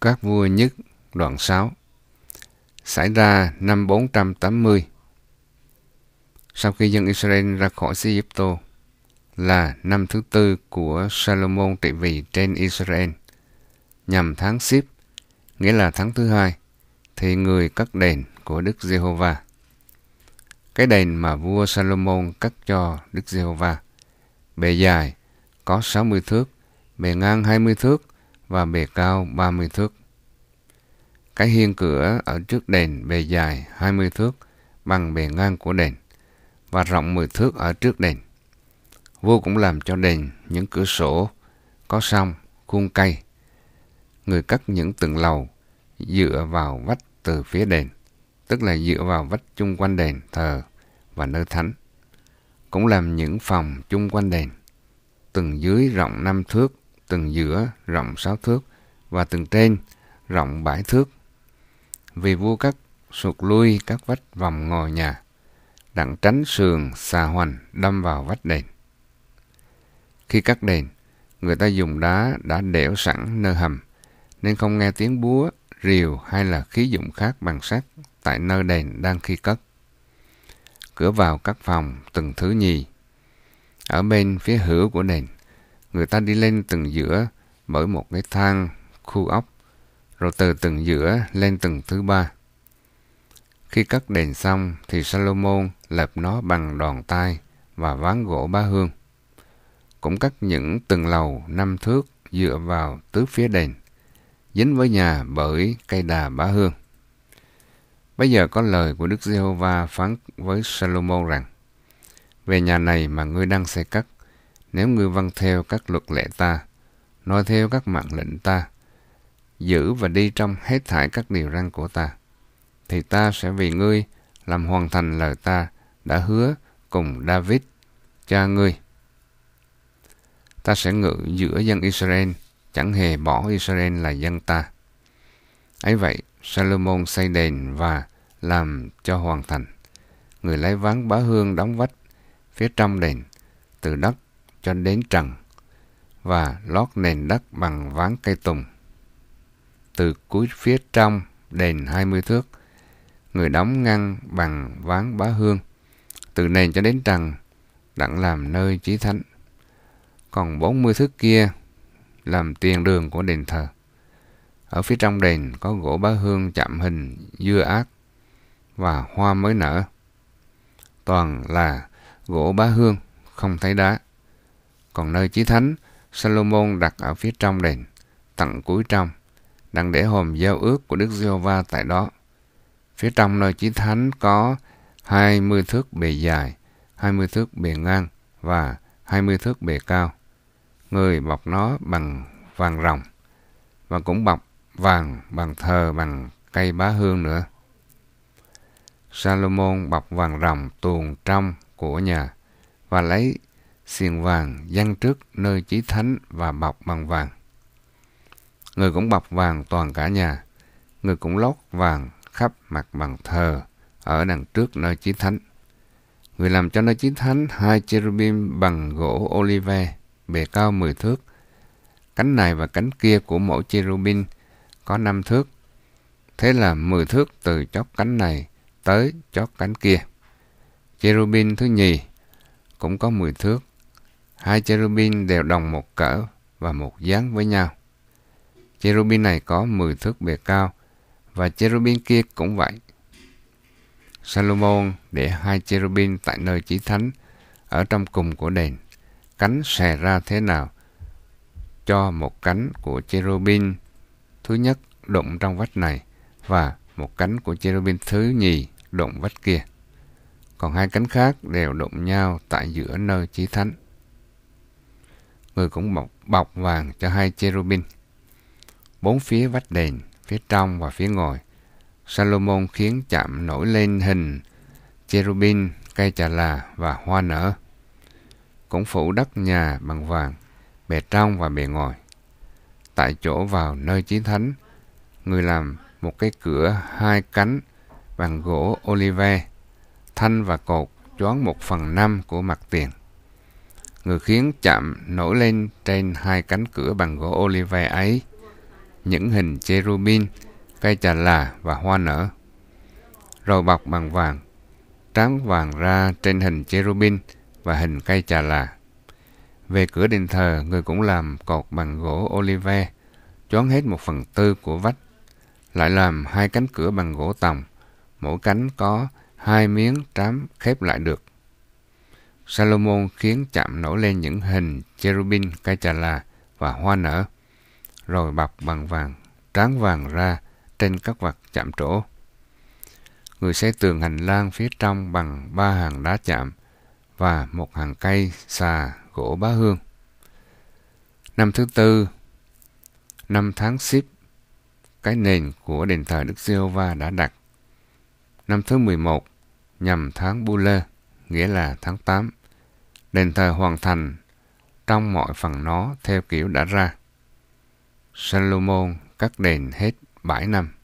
Các vua nhất đoạn 6 xảy ra năm 480 sau khi dân Israel ra khỏi xứ Egypto là năm thứ tư của Salomon trị vì trên Israel nhằm tháng Sip nghĩa là tháng thứ hai thì người cắt đền của Đức Giê-hô-va cái đền mà vua Salomon cắt cho Đức Giê-hô-va bề dài có 60 thước bề ngang 20 thước và bề cao 30 thước. Cái hiên cửa ở trước đền bề dài 20 thước bằng bề ngang của đền và rộng 10 thước ở trước đền. Vua cũng làm cho đền những cửa sổ có song, khung cây. Người cắt những tầng lầu dựa vào vách từ phía đền, tức là dựa vào vách chung quanh đền thờ và nơi thánh. Cũng làm những phòng chung quanh đền, Tầng dưới rộng 5 thước từng giữa rộng sáu thước và từng trên rộng bảy thước. Vì vua cắt sụt lui các vách vòng ngồi nhà, đặng tránh sườn xà hoành đâm vào vách đền. Khi cắt đền, người ta dùng đá đã đẽo sẵn nơi hầm, nên không nghe tiếng búa, rìu hay là khí dụng khác bằng sắt tại nơi đền đang khi cất. Cửa vào các phòng từng thứ nhì. Ở bên phía hữu của đền Người ta đi lên từng giữa bởi một cái thang, khu ốc, rồi từ từng giữa lên tầng thứ ba. Khi cắt đền xong thì Salomon lập nó bằng đòn tay và ván gỗ ba hương. Cũng cắt những từng lầu năm thước dựa vào tứ phía đền, dính với nhà bởi cây đà bá hương. Bây giờ có lời của Đức Giê-hô-va phán với Salomon rằng: Về nhà này mà ngươi đang xây cắt nếu ngươi vâng theo các luật lệ ta, noi theo các mạng lệnh ta, giữ và đi trong hết thải các điều răn của ta, thì ta sẽ vì ngươi làm hoàn thành lời ta đã hứa cùng David, cha ngươi. Ta sẽ ngự giữa dân Israel, chẳng hề bỏ Israel là dân ta. Ấy vậy, Salomon xây đền và làm cho hoàn thành. Người lấy ván bá hương đóng vách phía trong đền, từ đất cho đến trần và lót nền đất bằng ván cây tùng. Từ cuối phía trong đền 20 thước, người đóng ngăn bằng ván bá hương. Từ nền cho đến trần đặng làm nơi chí thánh. Còn 40 thước kia làm tiền đường của đền thờ. Ở phía trong đền có gỗ bá hương chạm hình dưa ác và hoa mới nở. Toàn là gỗ bá hương, không thấy đá. Còn nơi chí thánh, Salomon đặt ở phía trong đền, tận cuối trong, đang để hòm giao ước của Đức Giê-hô-va tại đó. Phía trong nơi chí thánh có 20 thước bề dài, 20 thước bề ngang và 20 thước bề cao. Người bọc nó bằng vàng ròng và cũng bọc vàng bằng thờ bằng cây bá hương nữa. Salomon bọc vàng ròng tuồng trong của nhà và lấy xiềng vàng dăng trước nơi chí thánh và bọc bằng vàng. Người cũng bọc vàng toàn cả nhà, người cũng lót vàng khắp mặt bàn thờ ở đằng trước nơi chí thánh. Người làm cho nơi chí thánh hai cherubim bằng gỗ olive, bề cao 10 thước. Cánh này và cánh kia của mỗi cherubim có 5 thước. Thế là 10 thước từ chót cánh này tới chót cánh kia. Cherubim thứ nhì cũng có 10 thước, Hai cherubin đều đồng một cỡ và một dáng với nhau. Cherubin này có 10 thước bề cao và cherubin kia cũng vậy. Salomon để hai cherubin tại nơi chí thánh ở trong cùng của đền. Cánh xòe ra thế nào cho một cánh của cherubin thứ nhất đụng trong vách này và một cánh của cherubin thứ nhì đụng vách kia. Còn hai cánh khác đều đụng nhau tại giữa nơi chí thánh người cũng bọc, bọc vàng cho hai cherubin. Bốn phía vách đền, phía trong và phía ngoài, Salomon khiến chạm nổi lên hình cherubin, cây trà là và hoa nở. Cũng phủ đất nhà bằng vàng, bề trong và bề ngoài. Tại chỗ vào nơi chí thánh, người làm một cái cửa hai cánh bằng gỗ olive, thanh và cột choán một phần năm của mặt tiền người khiến chạm nổi lên trên hai cánh cửa bằng gỗ olive ấy những hình cherubin, cây trà là và hoa nở. Rồi bọc bằng vàng, tráng vàng ra trên hình cherubin và hình cây trà là. Về cửa đền thờ, người cũng làm cột bằng gỗ olive, choán hết một phần tư của vách. Lại làm hai cánh cửa bằng gỗ tòng, mỗi cánh có hai miếng trám khép lại được. Salomon khiến chạm nổi lên những hình cherubin cây trà là và hoa nở, rồi bọc bằng vàng, tráng vàng ra trên các vật chạm trổ. Người xây tường hành lang phía trong bằng ba hàng đá chạm và một hàng cây xà gỗ bá hương. Năm thứ tư, năm tháng xếp, cái nền của đền thờ Đức Giê-hô-va đã đặt. Năm thứ 11, nhằm tháng Bu-lơ nghĩa là tháng 8. Đền thờ hoàn thành trong mọi phần nó theo kiểu đã ra. Salomon cắt đền hết 7 năm.